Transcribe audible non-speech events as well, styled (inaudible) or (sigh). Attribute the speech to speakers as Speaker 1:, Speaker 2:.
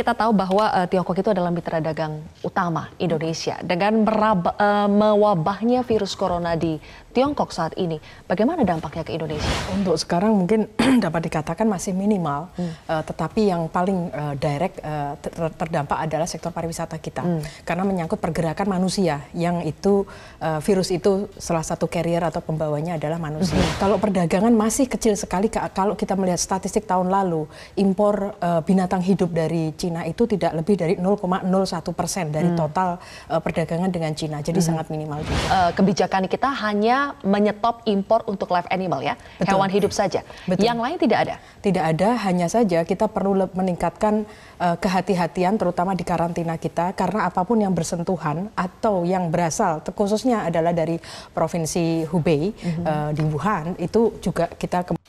Speaker 1: kita tahu bahwa uh, Tiongkok itu adalah mitra dagang utama Indonesia. Dengan merab, uh, mewabahnya virus corona di Tiongkok saat ini, bagaimana dampaknya ke Indonesia? Untuk sekarang mungkin (clears throat) dapat dikatakan masih minimal, hmm. uh, tetapi yang paling uh, direct uh, ter terdampak adalah sektor pariwisata kita. Hmm. Karena menyangkut pergerakan manusia yang itu uh, virus itu salah satu carrier atau pembawanya adalah manusia. Hmm. Kalau perdagangan masih kecil sekali kalau kita melihat statistik tahun lalu, impor uh, binatang hidup dari Cina Cina itu tidak lebih dari 0,01 persen dari hmm. total uh, perdagangan dengan Cina. Jadi hmm. sangat minimal. Uh, kebijakan kita hanya menyetop impor untuk live animal ya, Betul. hewan hidup saja. Betul. Yang lain tidak ada. Tidak ada, hanya saja kita perlu meningkatkan uh, kehati-hatian terutama di karantina kita karena apapun yang bersentuhan atau yang berasal khususnya adalah dari provinsi Hubei -hmm. uh, di Wuhan itu juga kita